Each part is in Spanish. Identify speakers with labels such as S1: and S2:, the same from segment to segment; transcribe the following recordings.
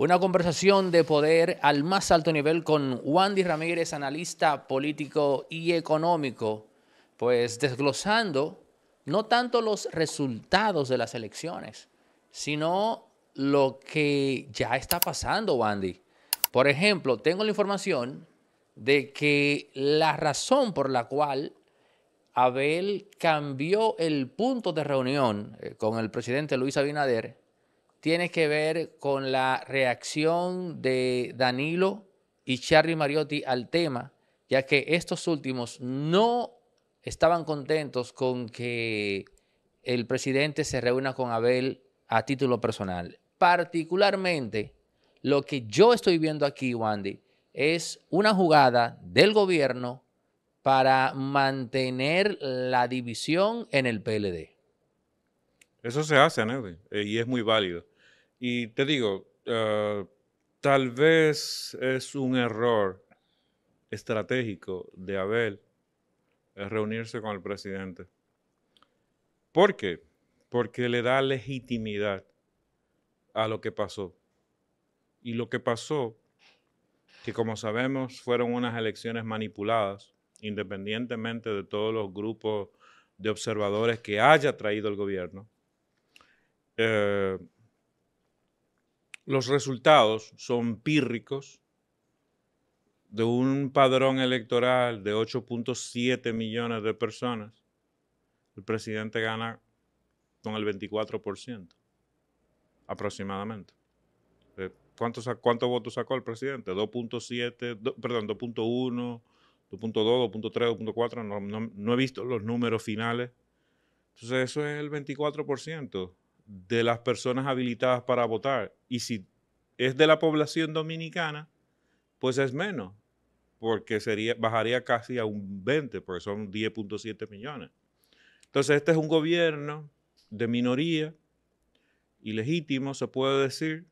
S1: Una conversación de poder al más alto nivel con Wandy Ramírez, analista político y económico, pues desglosando no tanto los resultados de las elecciones, sino lo que ya está pasando, Wandy. Por ejemplo, tengo la información de que la razón por la cual Abel cambió el punto de reunión eh, con el presidente Luis Abinader tiene que ver con la reacción de Danilo y Charlie Mariotti al tema, ya que estos últimos no estaban contentos con que el presidente se reúna con Abel a título personal. Particularmente, lo que yo estoy viendo aquí, Wandy, es una jugada del gobierno para mantener la división en el PLD.
S2: Eso se hace, Anel, eh, y es muy válido. Y te digo, ah, tal vez es un error estratégico de Abel eh, reunirse con el presidente. ¿Por qué? Porque le da legitimidad a lo que pasó. Y lo que pasó, que como sabemos fueron unas elecciones manipuladas, independientemente de todos los grupos de observadores que haya traído el gobierno, eh, los resultados son pírricos de un padrón electoral de 8.7 millones de personas. El presidente gana con el 24% aproximadamente. Eh, ¿Cuántos cuánto votos sacó el presidente? 2.7, perdón, 2.1, 2.2, 2.3, 2.4, no, he visto los números finales. Entonces eso es el 24% de las personas habilitadas para votar. Y si es de la población dominicana, pues es menos, porque sería, bajaría casi a un 20, porque son 10.7 millones. Entonces, este es un gobierno de minoría, ilegítimo, se puede decir,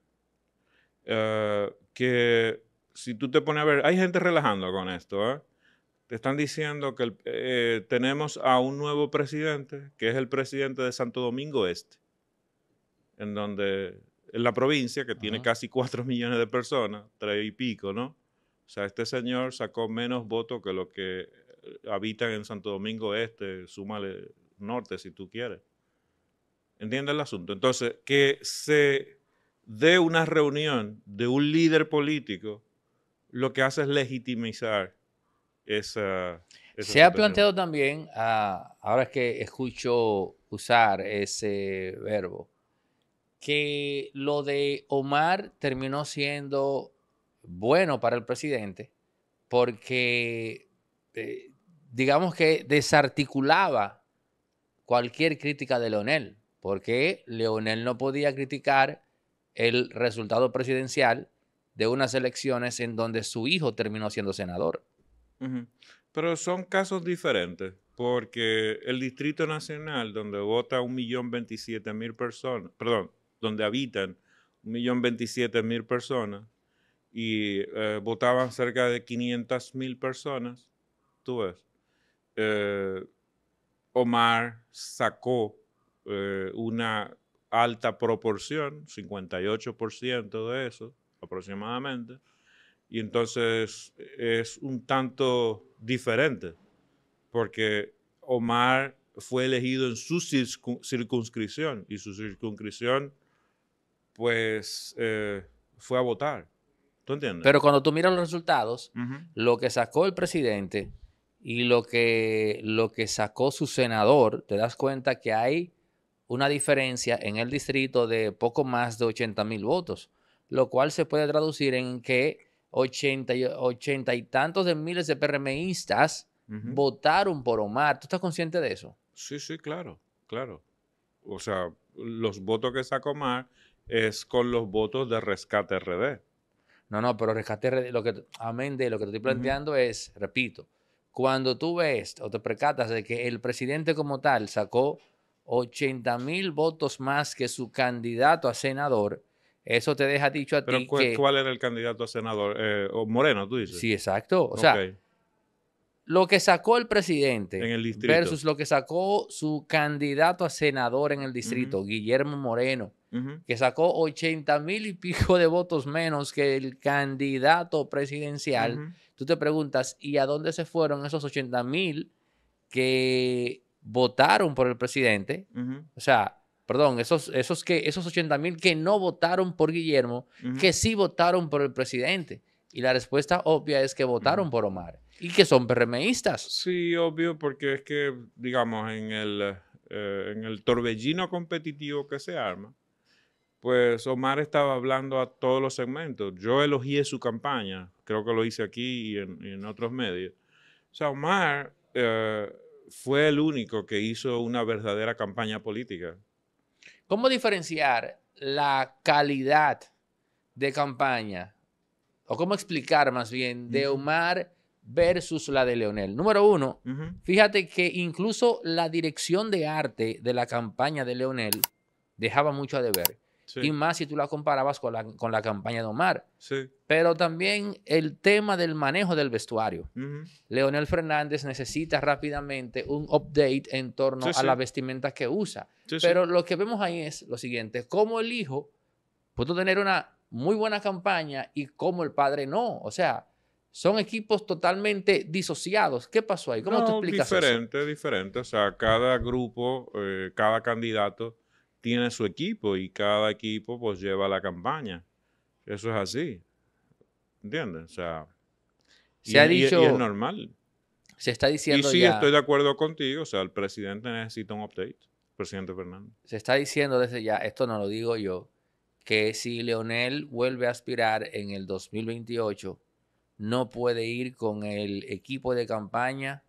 S2: eh, que si tú te pones a ver, hay gente relajando con esto, ¿eh? Te están diciendo que eh, tenemos a un nuevo presidente, que es el presidente de Santo Domingo Este en donde, en la provincia, que tiene casi 4 millones de personas, 3 y pico, ¿no? O sea, este señor sacó menos votos que los que habitan en Santo Domingo Este, súmale norte si tú quieres. ¿Entiendes el asunto? Entonces, que se dé una reunión de un líder político, lo que hace es legitimizar esa... se ha planteado también, uh, ahora que escucho usar ese
S1: verbo, que lo de Omar terminó siendo bueno para el presidente porque, eh, digamos que desarticulaba cualquier crítica de Leonel, porque Leonel no podía criticar el resultado presidencial de unas elecciones en donde su hijo terminó siendo senador.
S2: Pero son casos diferentes, porque el Distrito Nacional, donde vota un millón veintisiete mil personas, perdón, donde habitan 1.027.000 personas y eh, votaban cerca de 500.000 personas, tú ves, eh, Omar sacó eh, una alta proporción, 58% de eso aproximadamente, y entonces es un tanto diferente, porque Omar fue elegido en su circunscripción y su circunscripción pues eh, fue a votar. ¿Tú entiendes? Pero cuando tú miras
S1: los resultados,
S2: lo que sacó el presidente y
S1: lo que, lo que sacó su senador, te das cuenta que hay una diferencia en el distrito de poco más de 80 mil votos, lo cual se puede traducir en que 80, y tantos de miles de PRMistas votaron por Omar. ¿Tú estás consciente de eso?
S2: Sí, sí, claro, claro. O sea, los votos que sacó Omar es con los votos de Rescate RD.
S1: No, no, pero Rescate RD, lo que, amén de lo que te estoy planteando es, repito, cuando tú ves o te percatas de que el presidente como tal sacó 80 mil votos más que su candidato a senador, eso te deja dicho a ¿Pero ti cuál, ¿Cuál
S2: era el candidato a senador? Eh, o Moreno, tú dices. Sí, exacto. O sea, lo que sacó el presidente versus
S1: lo que sacó su candidato a senador en el distrito, Guillermo Moreno, que sacó 80 mil y pico de votos menos que el candidato presidencial, tú te preguntas, ¿y a dónde se fueron esos 80 mil que votaron por el presidente? O sea, perdón, esos, esos, que, esos 80 mil que no votaron por Guillermo, que sí votaron por el presidente. Y la respuesta obvia es que votaron por Omar y que son PRMistas.
S2: Sí, obvio, porque es que, digamos, en el eh, torbellino competitivo que se arma, pues Omar estaba hablando a todos los segmentos. Yo elogié su campaña, creo que lo hice aquí y en, otros medios. O sea, Omar eh, fue el único que hizo una verdadera campaña política.
S1: ¿Cómo diferenciar la calidad de campaña, o cómo explicar más bien, de Omar versus la de Leonel? Número uno, fíjate que incluso la dirección de arte de la campaña de Leonel dejaba mucho a deber. Y más si tú la comparabas con la, campaña de Omar. Pero también el tema del manejo del vestuario. Leonel Fernández necesita rápidamente un update en torno a las vestimentas que usa. Pero lo que vemos ahí es lo siguiente, cómo el hijo pudo tener una muy buena campaña y cómo el padre no. O sea, son equipos totalmente disociados. ¿Qué pasó ahí? ¿Cómo tú te explicas diferente,
S2: eso? Diferente, diferente. O sea, cada grupo, eh, cada candidato tiene su equipo y cada equipo pues lleva la campaña. Eso es así. ¿Entiendes? O sea,
S1: se y, ha dicho, es normal. Se está
S2: diciendo. Y sí, estoy de acuerdo contigo. O sea, el presidente necesita un update. Presidente fernando Se está
S1: diciendo desde ya, esto no lo digo yo, que si Leonel vuelve a aspirar en el 2028, no puede ir con el equipo de campaña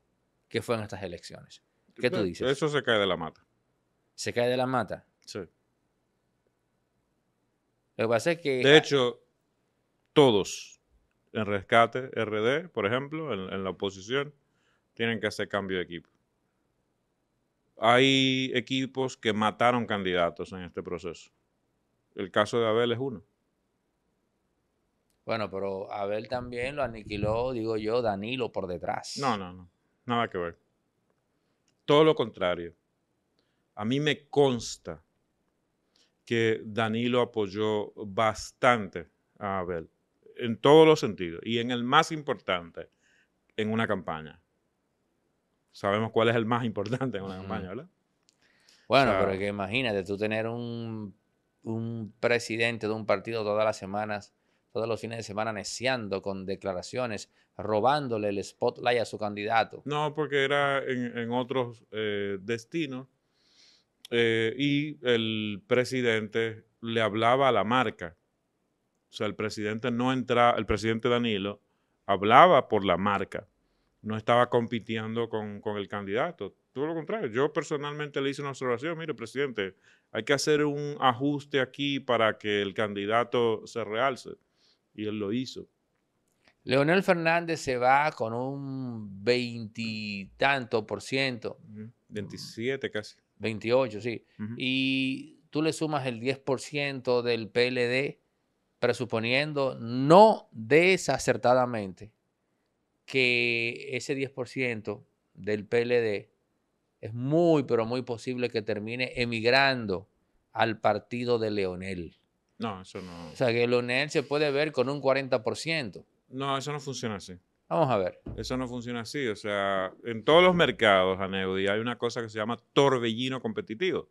S1: que fue en estas elecciones. ¿Qué tú dices? Eso se cae de la mata. ¿Se cae de la mata?
S2: De hecho, todos en rescate RD, por ejemplo, en, en la oposición, tienen que hacer cambio de equipo. Hay equipos que mataron candidatos en este proceso. El caso de Abel es uno.
S1: Bueno, pero Abel también lo aniquiló, digo yo, Danilo por detrás. No, no, no.
S2: Nada que ver. Todo lo contrario. A mí me consta que Danilo apoyó bastante a Abel, en todos los sentidos, y en el más importante, en una campaña. Sabemos cuál es el más importante en una campaña, ¿verdad? Bueno, pero que imagínate, tú
S1: tener un, presidente de un partido todas las semanas todos los fines de semana neciando con declaraciones, robándole el spotlight a su candidato.
S2: No, porque era en, en otros eh, destinos eh, y el presidente le hablaba a la marca. O sea, el presidente no entraba, el presidente Danilo hablaba por la marca, no estaba compitiendo con, el candidato. Todo lo contrario, yo personalmente le hice una observación, mire, presidente, hay que hacer un ajuste aquí para que el candidato se realce. Y él lo hizo.
S1: Leonel Fernández se va con un veintitanto por ciento. 27 casi. 28, sí. Y tú le sumas el 10% del PLD, presuponiendo no desacertadamente que ese 10% del PLD es muy, pero muy posible que termine emigrando al partido de Leonel.
S2: No, eso no.
S1: O sea, que Leonel se puede ver con un 40%.
S2: No, eso no funciona así. Vamos a ver. Eso no funciona así. O sea, en todos los mercados, Aneudi, hay una cosa que se llama torbellino competitivo.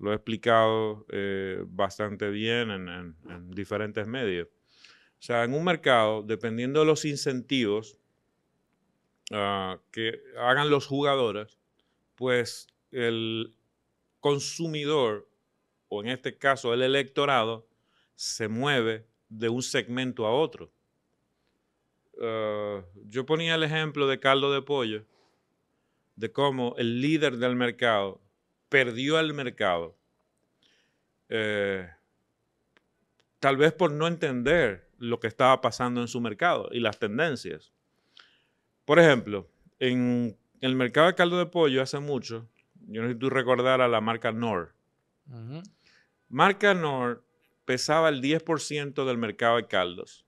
S2: Lo he explicado eh, bastante bien en, diferentes medios. O sea, en un mercado, dependiendo de los incentivos ah, que hagan los jugadores, pues el consumidor, o en este caso el electorado, se mueve de un segmento a otro. Eh, yo ponía el ejemplo de caldo de pollo, de cómo el líder del mercado perdió el mercado, eh, tal vez por no entender lo que estaba pasando en su mercado y las tendencias. Por ejemplo, en el mercado de caldo de pollo hace mucho, yo no sé si tú recordar a la marca Nord. Marca Nord pesaba el 10% del mercado de caldos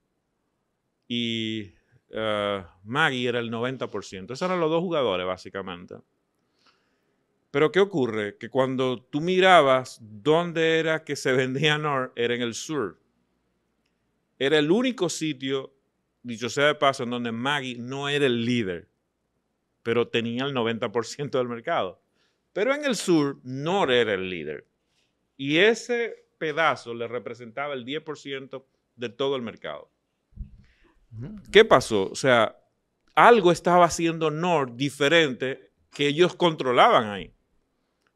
S2: y eh, Maggie era el 90%. Esos eran los dos jugadores, básicamente. Pero ¿qué ocurre? Que cuando tú mirabas dónde era que se vendía NOR, era en el sur. Era el único sitio, dicho sea de paso, en donde Maggie no era el líder, pero tenía el 90% del mercado. Pero en el sur, NOR era el líder. Y ese pedazo le representaba el 10% de todo el mercado. ¿Qué pasó? O sea, algo estaba haciendo Nord diferente que ellos controlaban ahí.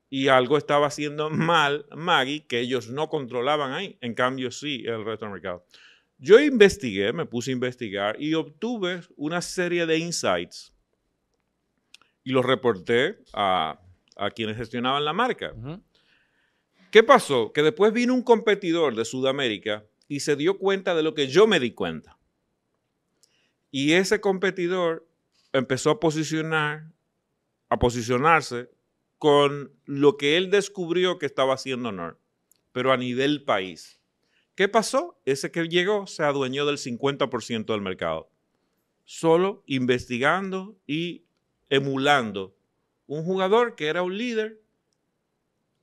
S2: Y algo estaba haciendo mal Maggie que ellos no controlaban ahí. En cambio, sí, el resto del mercado. Yo investigué, me puse a investigar y obtuve una serie de insights y los reporté a, a quienes gestionaban la marca. ¿Qué pasó? Que después vino un competidor de Sudamérica y se dio cuenta de lo que yo me di cuenta. Y ese competidor empezó a posicionar, a posicionarse con lo que él descubrió que estaba haciendo honor, pero a nivel país. ¿Qué pasó? Ese que llegó se adueñó del 50% del mercado, solo investigando y emulando un jugador que era un líder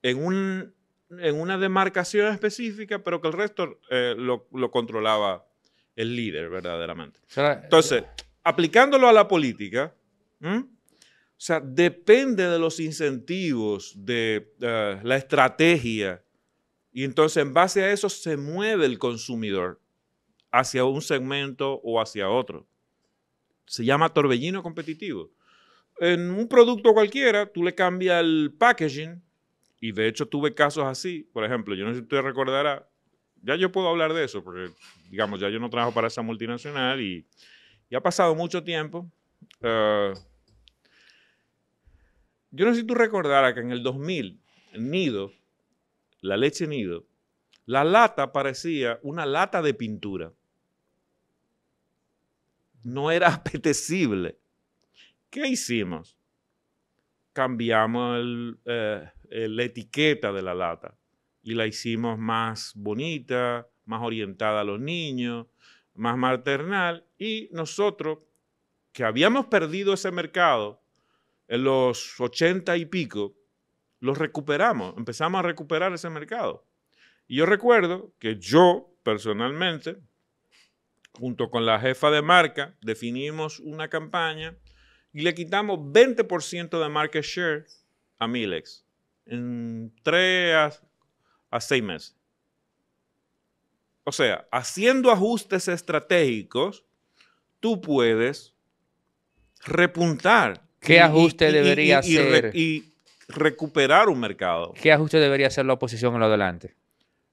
S2: en, una demarcación específica, pero que el resto eh, lo, lo controlaba el líder verdaderamente. Entonces, eh, aplicándolo a la política, o sea, depende de los incentivos, de eh, la estrategia, y entonces en base a eso se mueve el consumidor hacia un segmento o hacia otro. Se llama torbellino competitivo. En un producto cualquiera, tú le cambias el packaging, y de hecho tuve casos así. Por ejemplo, yo no sé si usted recordará, ya yo puedo hablar de eso, porque, digamos, ya yo no trabajo para esa multinacional y, ha pasado mucho tiempo. Eh, yo no sé si tú recordaras que en el 2000, Nido, la leche Nido, la lata parecía una lata de pintura. No era apetecible. ¿Qué hicimos? Cambiamos la eh, etiqueta de la lata y la hicimos más bonita, más orientada a los niños, más maternal. Y nosotros, que habíamos perdido ese mercado en los ochenta y pico, los recuperamos, empezamos a recuperar ese mercado. Y yo recuerdo que yo personalmente, junto con la jefa de marca, definimos una campaña y le quitamos 20% de market share a Milex en tres a seis meses. O sea, haciendo ajustes estratégicos, tú puedes repuntar.
S1: ¿Qué ajuste debería hacer? y
S2: recuperar un mercado.
S1: ¿Qué ajuste debería hacer la oposición en lo adelante?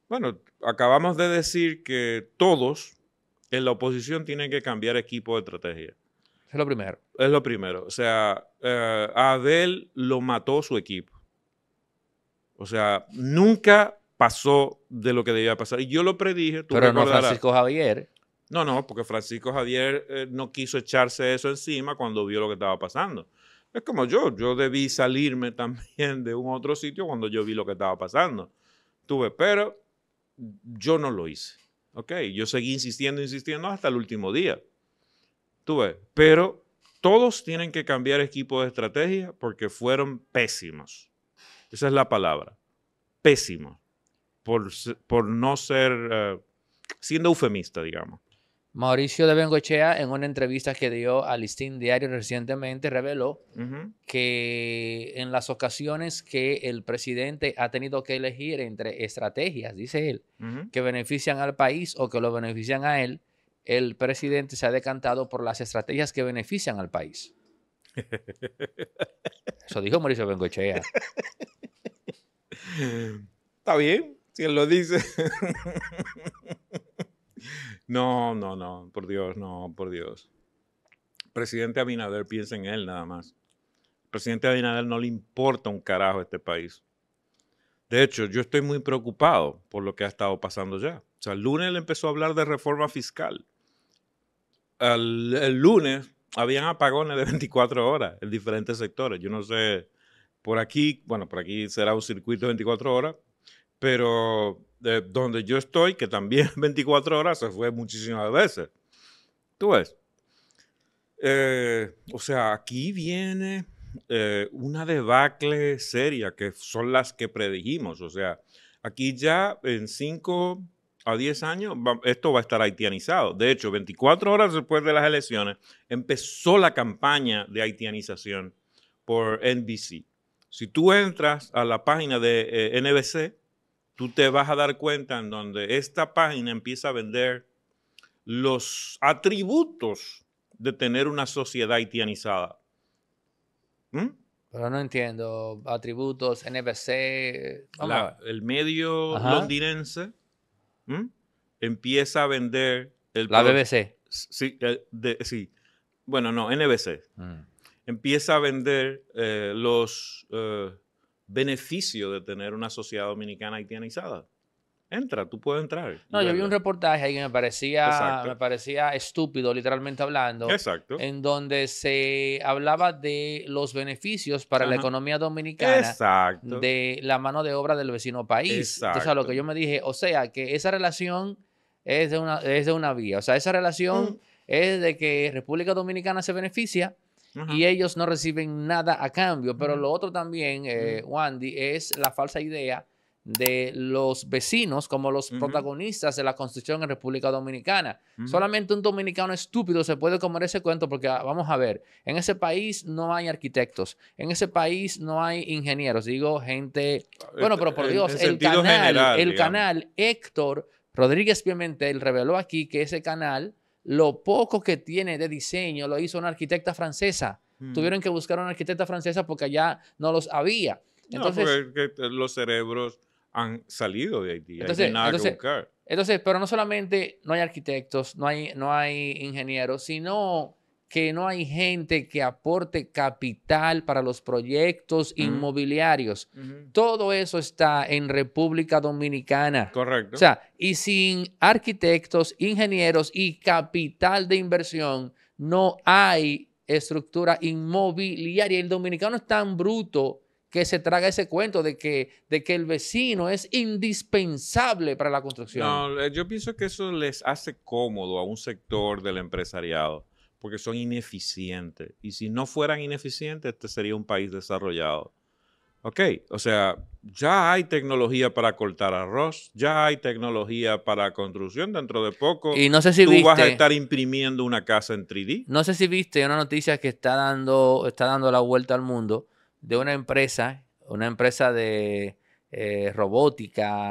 S2: Bueno, acabamos de decir que todos en la oposición tienen que cambiar equipo de estrategia. Es lo primero. Es lo primero. O sea, eh, lo mató su equipo. O sea, nunca pasó de lo que debía pasar. Y yo lo predije. Pero no Francisco Javier. No, no, porque Francisco Javier eh, no quiso echarse eso encima cuando vio lo que estaba pasando. Es como yo, yo debí salirme también de un otro sitio cuando yo vi lo que estaba pasando. Tuve, pero yo no lo hice. ¿Ok? Yo seguí insistiendo, insistiendo hasta el último día. Tuve, pero todos tienen que cambiar equipo de estrategia porque fueron pésimos. Esa es la palabra. Pésimos por, no ser, eh, siendo eufemista, digamos.
S1: Mauricio de Bengochea, en una entrevista que dio a Listín Diario recientemente, reveló que en las ocasiones que el presidente ha tenido que elegir entre estrategias, dice él, que benefician al país o que lo benefician a él, el presidente se ha decantado por las estrategias que benefician al país.
S2: Eso dijo Mauricio Bengochea. Está bien, si él lo dice. no, no, no, por Dios, no, por Dios. Presidente Abinader piensa en él nada más. presidente Abinader no le importa un carajo este país. De hecho, yo estoy muy preocupado por lo que ha estado pasando ya. O sea, el lunes empezó a hablar de reforma fiscal. El, el lunes habían apagones de 24 horas en diferentes sectores. Yo no sé, por aquí, bueno, por aquí será un circuito de 24 horas, pero de eh, donde yo estoy, que también 24 horas se fue muchísimas veces. Tú ves. Eh, o sea, aquí viene eh, una debacle seria, que son las que predijimos. O sea, aquí ya en 5 a 10 años esto va a estar haitianizado. De hecho, 24 horas después de las elecciones empezó la campaña de haitianización por NBC. Si tú entras a la página de NBC, tú te vas a dar cuenta en donde esta página empieza a vender los atributos de tener una sociedad haitianizada.
S1: ¿Mm? Pero no entiendo, atributos, NBC.
S2: el medio londinense ¿Mm? empieza a vender... El la BBC. Sí, bueno, no, NBC. Mm. Empieza a vender eh, los... Eh, beneficio de tener una sociedad dominicana haitianizada. Entra, tú puedes entrar. No, yo vi un
S1: reportaje ahí que me
S2: parecía, me
S1: parecía estúpido, literalmente hablando. Exacto. En donde se hablaba de los beneficios para la economía dominicana de la mano de obra del vecino país. Exacto. O lo que yo me dije, o sea, que esa relación es de una, es una vía. O sea, esa relación mm. es de que República Dominicana se beneficia y ellos no reciben nada a cambio. Pero lo otro también, eh, Wandy, es la falsa idea de los vecinos como los protagonistas de la construcción en República Dominicana. Solamente un dominicano estúpido se puede comer ese cuento porque ah, vamos a ver, en ese país no hay arquitectos, en ese país no hay ingenieros, digo gente, eh, bueno, pero por Dios, el, canal, el canal Héctor Rodríguez Pimentel reveló aquí que ese canal lo poco que tiene de diseño lo hizo una arquitecta francesa. Mm. Tuvieron que buscar a una arquitecta francesa porque allá no los había.
S2: Entonces, los cerebros han salido de Haití. Entonces,
S1: pero no solamente no hay arquitectos, no hay, no hay ingenieros, sino que no hay gente que aporte capital para los proyectos inmobiliarios. Todo eso está en República Dominicana.
S2: Correcto. O sea,
S1: y sin arquitectos, ingenieros y capital de inversión, no hay estructura inmobiliaria. El dominicano es tan bruto que se traga ese cuento de que, de que el vecino es indispensable para la construcción.
S2: No, eh, yo pienso que eso les hace cómodo a un sector del empresariado porque son ineficientes. Y si no fueran ineficientes, este sería un país desarrollado. Ok, o sea, ya hay tecnología para cortar arroz, ya hay tecnología para construcción. Dentro de poco y no sé si tú vas a estar imprimiendo una casa en 3D.
S1: No sé si viste una noticia que está dando, está dando la vuelta al mundo de una empresa, una empresa de eh, robótica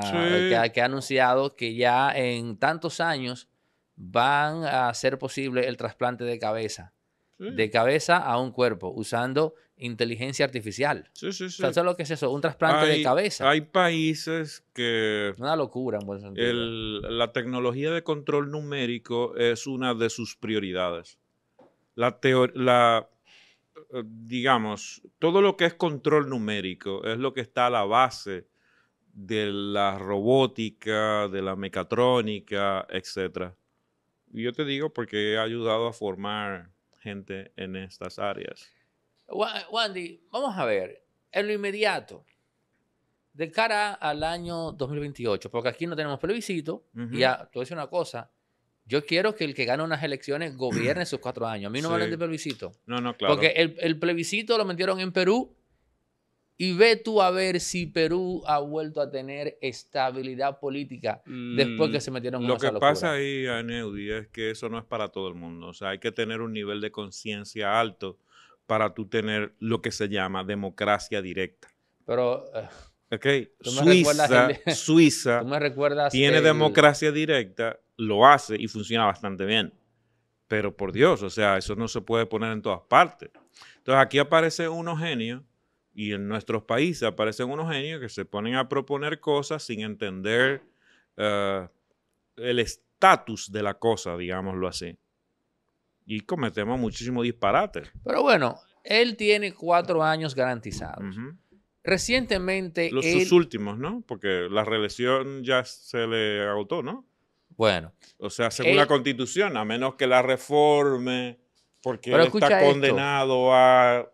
S1: que ha anunciado que ya en tantos años van a hacer posible el trasplante de cabeza. De mm. cabeza a un cuerpo, usando
S2: inteligencia
S1: artificial. Sí, sí, sí. lo que es eso? Un trasplante de cabeza.
S2: Hay países que... Una locura, en buen la tecnología de control numérico es una de sus prioridades. La, la eh, digamos, todo lo que es control numérico es lo que está a la base de la robótica, de la mecatrónica, etc. Yo te digo porque he ayudado a formar gente en estas áreas.
S1: Wandy, vamos a ver, en lo inmediato, de cara al año 2028, porque aquí no tenemos plebiscito, y ya, te voy una cosa, yo quiero que el que gane unas elecciones gobierne sus cuatro años. A mí no me hablan de plebiscito.
S2: No, no, claro. Porque
S1: el, el, plebiscito lo metieron en Perú y ve tú a ver si Perú ha vuelto a tener estabilidad política después que mm, se metieron en Lo que pasa
S2: ahí, Aneudi, es que eso no es para todo el mundo. O sea, hay que tener un nivel de conciencia alto para tú tener lo que se llama democracia directa. Pero... ¿ok? Suiza,
S1: Suiza tiene democracia
S2: directa, lo hace y funciona bastante bien. Pero por Dios, o sea, eso no se puede poner en todas partes. Entonces aquí aparece uno genio... Y en nuestros países aparecen unos genios que se ponen a proponer cosas sin entender eh, el estatus de la cosa, digámoslo así. Y cometemos muchísimos disparates. Pero bueno,
S1: él tiene cuatro años garantizados. Recientemente. Los sus
S2: últimos, ¿no? Porque la reelección ya se le agotó, ¿no? Bueno. O sea, según la eh, constitución, a menos que la reforme, porque él está condenado a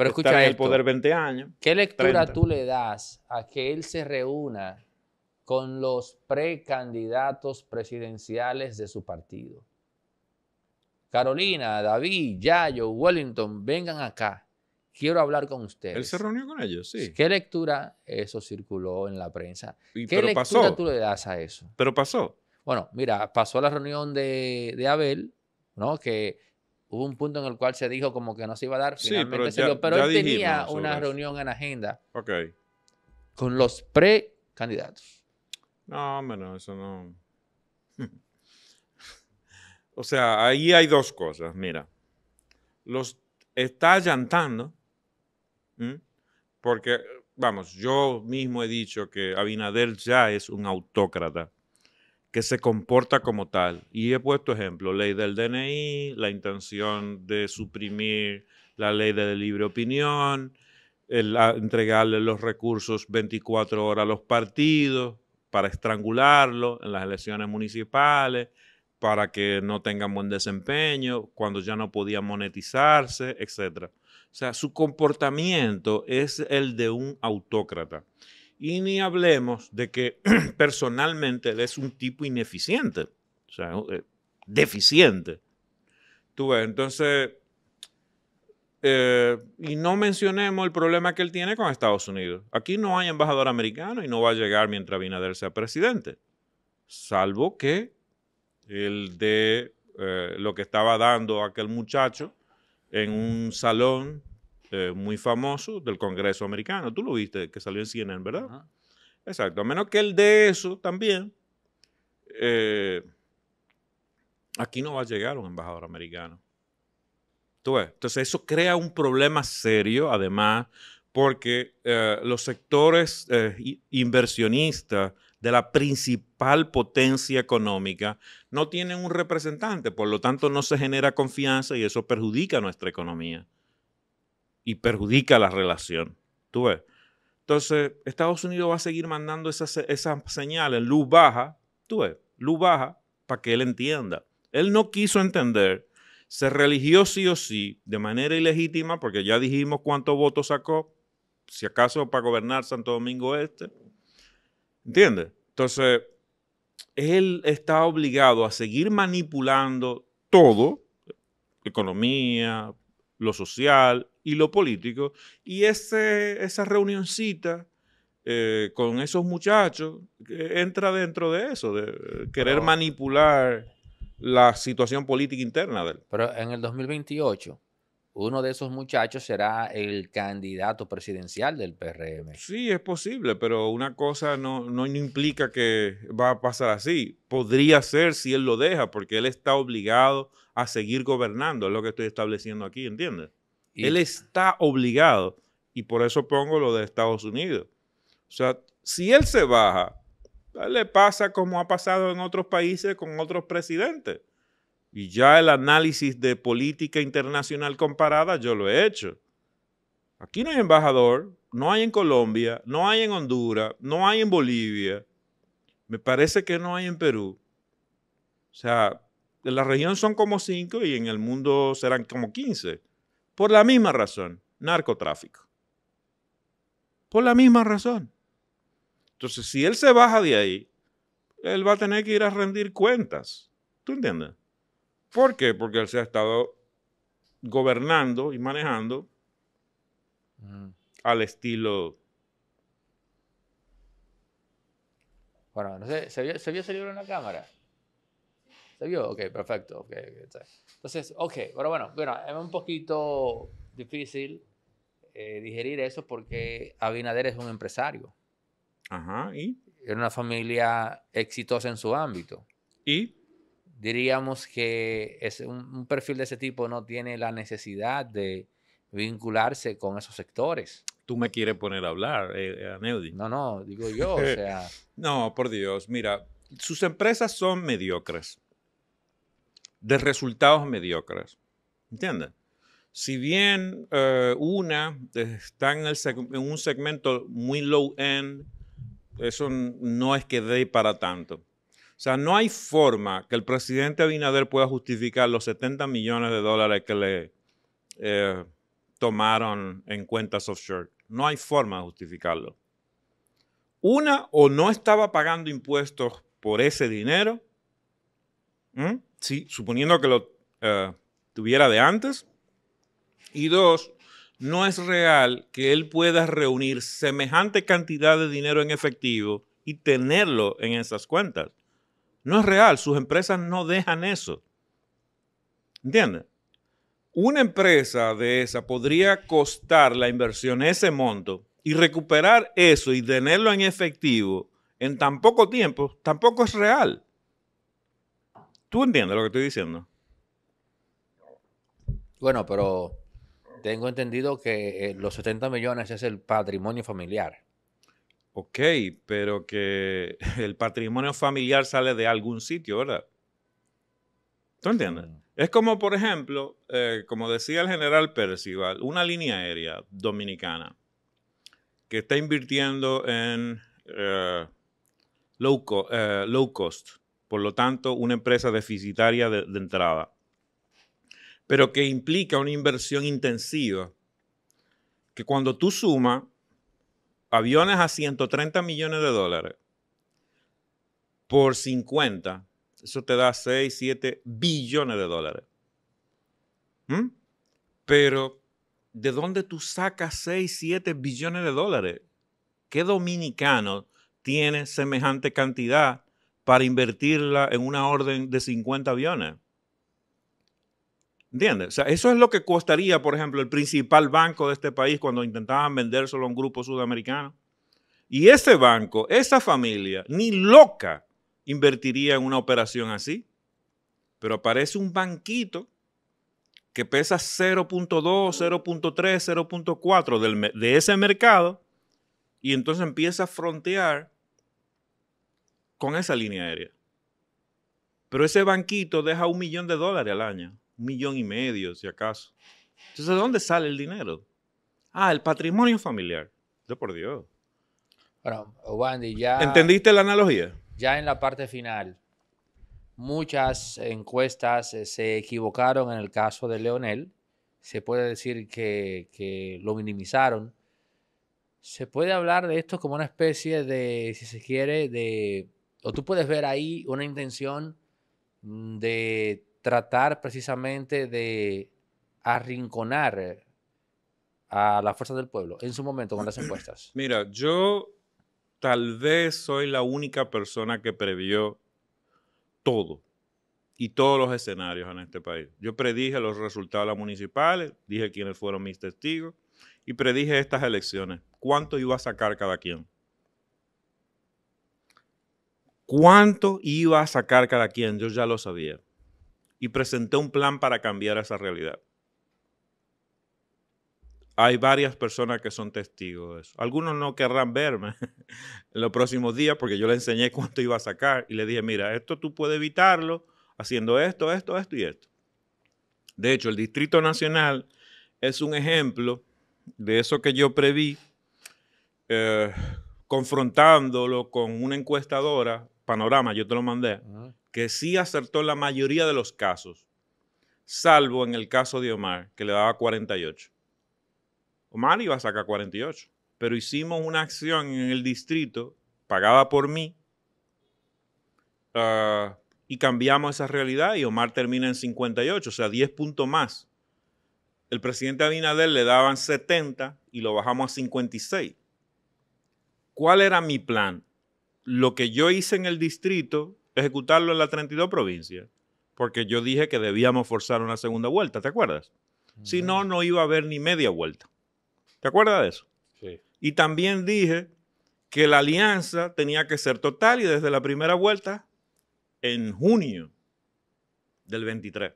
S2: pero escucha poder 20 años. ¿Qué lectura tú
S1: le das a que él se reúna con los precandidatos presidenciales de su partido? Carolina, David, Yayo, Wellington, vengan acá. Quiero hablar con ustedes. Él se reunió con ellos, sí. ¿Qué lectura eso circuló en la prensa? ¿Qué lectura tú le das a eso? Pero pasó. Bueno, mira, pasó la reunión de, de Abel, ¿no? Que hubo un punto en el cual se dijo como que no se iba a dar. Finalmente pero, él tenía una reunión en agenda okay. con los precandidatos.
S2: No, bueno, eso no. o sea, ahí hay dos cosas. Mira, los está allantando, porque, vamos, yo mismo he dicho que Abinader ya es un autócrata que se comporta como tal. Y he puesto ejemplo, ley del DNI, la intención de suprimir la ley de libre opinión, el, entregarle los recursos 24 horas a los partidos para estrangularlo en las elecciones municipales, para que no tengan buen desempeño, cuando ya no podía monetizarse, etc. O sea, su comportamiento es el de un autócrata. Y ni hablemos de que personalmente él es un tipo ineficiente, o sea, eh, deficiente. Tú ves, entonces, eh, y no mencionemos el problema que él tiene con Estados Unidos. Aquí no hay embajador americano y no va a llegar mientras Binader sea presidente, salvo que el de eh, lo que estaba dando aquel muchacho en un salón eh, muy famoso del Congreso americano. Tú lo viste, que salió en CNN, ¿verdad? Exacto. A menos que el de eso también, eh, aquí no va a llegar un embajador americano. ¿Tú Entonces eso crea un problema serio, además, porque eh, los sectores inversionistas de la principal potencia económica no tienen un representante, por lo tanto no se genera confianza y eso perjudica nuestra economía y perjudica la relación. Entonces, Estados Unidos va a seguir mandando esas, señales, luz baja, tú ves, luz baja, para que él entienda. Él no quiso entender, se religió sí o sí, de manera ilegítima, porque ya dijimos cuántos votos sacó, si acaso para gobernar Santo Domingo Este. ¿Entiendes? Entonces, él está obligado a seguir manipulando todo, economía, lo social y lo político. Y ese, esa reunioncita eh, con esos muchachos entra dentro de eso, de querer manipular la situación política interna de Pero en el 2028, uno de esos muchachos será
S1: el candidato presidencial del PRM.
S2: Sí, es posible, pero una cosa no, no, implica que va a pasar así. Podría ser si él lo deja, porque él está obligado a seguir gobernando, es lo que estoy estableciendo aquí, ¿entiendes? Él está obligado, y por eso pongo lo de Estados Unidos. O sea, si él se baja, le pasa como ha pasado en otros países con otros presidentes. Y ya el análisis de política internacional comparada yo lo he hecho. Aquí no hay embajador, no hay en Colombia, no hay en Honduras, no hay en Bolivia, me parece que no hay en Perú. O sea, en la región son como 5 y en el mundo serán como 15. Por la misma razón, narcotráfico. Por la misma razón. Entonces, si él se baja de ahí, él va a tener que ir a rendir cuentas. ¿Tú entiendes? ¿Por qué? Porque él se ha estado gobernando y manejando al estilo... Bueno, no
S1: sé, ¿se vio, ¿se vio en la cámara? ¿Se Ok, perfecto. Okay, Entonces, ok, pero bueno, bueno, es un poquito difícil eh, digerir eso porque Abinader es un empresario. Ajá, ¿y? Era una familia exitosa en su ámbito. ¿Y? Diríamos que es un, perfil de ese tipo no tiene la necesidad de vincularse con
S2: esos sectores tú me quieres poner a hablar, eh, eh,
S1: Neudi. No, no, digo yo, o sea.
S2: no, por Dios, mira, sus empresas son mediocres de resultados mediocres. ¿Entienden? Si bien eh, una está en, un segmento muy low-end, eso no es que dé para tanto. O sea, no hay forma que el presidente Abinader pueda justificar los 70 millones de dólares que le eh, tomaron en cuentas offshore. No hay forma de justificarlo. Una, o no estaba pagando impuestos por ese dinero, suponiendo que lo eh, tuviera de antes. Y dos, no es real que él pueda reunir semejante cantidad de dinero en efectivo y tenerlo en esas cuentas. No es real, sus empresas no dejan eso. ¿Entiendes? Una empresa de esa podría costar la inversión ese monto y recuperar eso y tenerlo en efectivo en tan poco tiempo, tampoco es real. ¿Tú entiendes lo que estoy diciendo? Bueno, pero tengo entendido que eh, los 70 millones es el patrimonio familiar. Ok, pero que el patrimonio familiar sale de algún sitio, ¿verdad? ¿Tú entiendes? Mm. Es como, por ejemplo, eh, como decía el general Percival, una línea aérea dominicana que está invirtiendo en eh, low cost por lo tanto, una empresa deficitaria de, entrada, pero que implica una inversión intensiva, que cuando tú sumas aviones a 130 millones de dólares por 50, eso te da 6, 7 billones de dólares. ¿Mm? Pero, ¿de dónde tú sacas 6, 7 billones de dólares? ¿Qué dominicano tiene semejante cantidad para invertirla en una orden de 50 aviones. ¿Entiendes? O sea, eso es lo que costaría, por ejemplo, el principal banco de este país cuando intentaban vendérselo a un grupo sudamericano. Y ese banco, esa familia, ni loca invertiría en una operación así. Pero aparece un banquito que pesa 0.2, 0.3, 0.4 de ese mercado y entonces empieza a frontear con esa línea aérea. Pero ese banquito deja un millón de dólares al año, un millón y medio, si acaso. Entonces, ¿de dónde sale el dinero? Ah, el patrimonio familiar. De por Dios. Bueno, Wandy, ya. ¿Entendiste la analogía?
S1: Ya en la parte final, muchas encuestas eh, se equivocaron en el caso de Leonel. Se puede decir que lo minimizaron. Se puede hablar de esto como una especie de, si se quiere, de o tú puedes ver ahí una intención mm, de tratar precisamente de arrinconar a la fuerza del pueblo en su momento con las encuestas?
S2: Mira, yo tal vez soy la única persona que previó todo y todos los escenarios en este país. Yo predije los resultados de las municipales, dije quiénes fueron mis testigos y predije estas elecciones, cuánto iba a sacar cada quien cuánto iba a sacar cada quien, yo ya lo sabía. Y presenté un plan para cambiar esa realidad. Hay varias personas que son testigos de eso. Algunos no querrán verme en los próximos días porque yo le enseñé cuánto iba a sacar y le dije, mira, esto tú puedes evitarlo haciendo esto, esto, esto y esto. De hecho, el Distrito Nacional es un ejemplo de eso que yo preví, eh, confrontándolo con una encuestadora panorama, yo te lo mandé, que sí acertó en la mayoría de los casos, salvo en el caso de Omar, que le daba 48. Omar iba a sacar 48, pero hicimos una acción en el distrito, pagada por mí, ah, y cambiamos esa realidad y Omar termina en 58, o sea, 10 puntos más. El presidente Abinader le daban 70 y lo bajamos a 56. ¿Cuál era mi plan? lo que yo hice en el distrito, ejecutarlo en la 32 provincias, porque yo dije que debíamos forzar una segunda vuelta, ¿te acuerdas? Si no, no iba a haber ni media vuelta. ¿Te acuerdas de eso? Sí. Y también dije que la alianza tenía que ser total y desde la primera vuelta en junio del 23.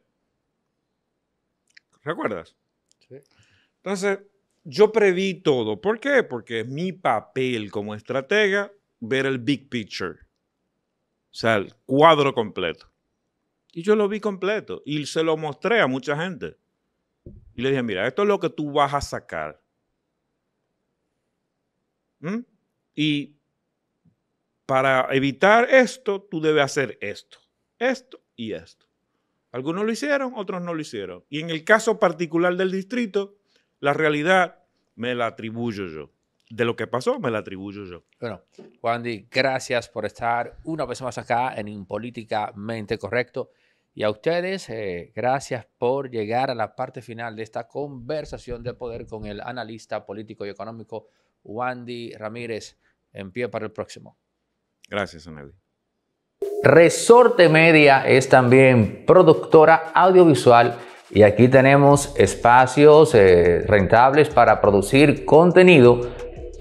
S2: ¿Recuerdas? Sí. Entonces, yo preví todo. ¿Por qué? Porque es mi papel como estratega ver el big picture, o sea, el cuadro completo. Y yo lo vi completo y se lo mostré a mucha gente. Y le dije, mira, esto es lo que tú vas a sacar. ¿Mm? Y para evitar esto, tú debes hacer esto, esto y esto. Algunos lo hicieron, otros no lo hicieron. Y en el caso particular del distrito, la realidad me la atribuyo yo de lo que pasó me la atribuyo yo. Bueno, Wandy, gracias
S1: por estar una vez más acá en Impolíticamente Correcto. Y a ustedes, eh, gracias por llegar a la parte final de esta conversación de poder con el analista político y económico Wandy Ramírez. En pie para el próximo.
S2: Gracias, Anel.
S1: Resorte Media es también productora audiovisual y aquí tenemos espacios eh, rentables para producir contenido